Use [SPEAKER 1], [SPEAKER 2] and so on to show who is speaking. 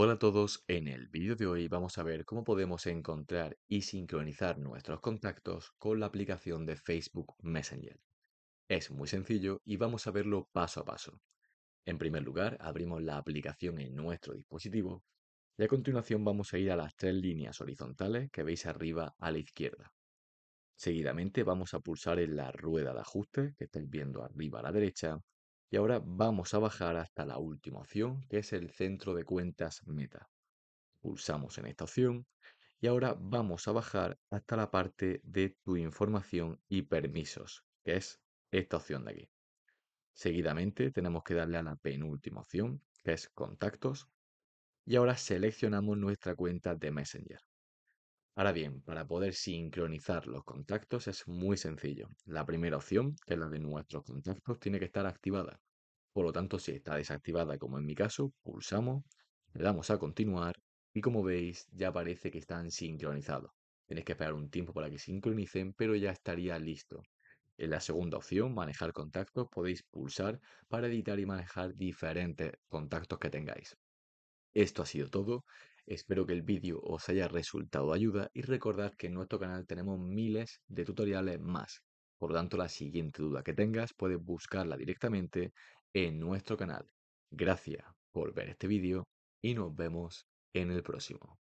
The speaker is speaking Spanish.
[SPEAKER 1] Hola a todos, en el vídeo de hoy vamos a ver cómo podemos encontrar y sincronizar nuestros contactos con la aplicación de Facebook Messenger. Es muy sencillo y vamos a verlo paso a paso. En primer lugar, abrimos la aplicación en nuestro dispositivo y a continuación vamos a ir a las tres líneas horizontales que veis arriba a la izquierda. Seguidamente vamos a pulsar en la rueda de ajuste que estáis viendo arriba a la derecha y ahora vamos a bajar hasta la última opción, que es el centro de cuentas meta. Pulsamos en esta opción y ahora vamos a bajar hasta la parte de tu información y permisos, que es esta opción de aquí. Seguidamente tenemos que darle a la penúltima opción, que es contactos, y ahora seleccionamos nuestra cuenta de Messenger. Ahora bien, para poder sincronizar los contactos es muy sencillo. La primera opción, que es la de nuestros contactos, tiene que estar activada. Por lo tanto, si está desactivada, como en mi caso, pulsamos, le damos a continuar y como veis ya parece que están sincronizados. Tenéis que esperar un tiempo para que sincronicen, pero ya estaría listo. En la segunda opción, manejar contactos, podéis pulsar para editar y manejar diferentes contactos que tengáis. Esto ha sido todo. Espero que el vídeo os haya resultado de ayuda y recordad que en nuestro canal tenemos miles de tutoriales más. Por lo tanto, la siguiente duda que tengas puedes buscarla directamente en nuestro canal. Gracias por ver este vídeo y nos vemos en el próximo.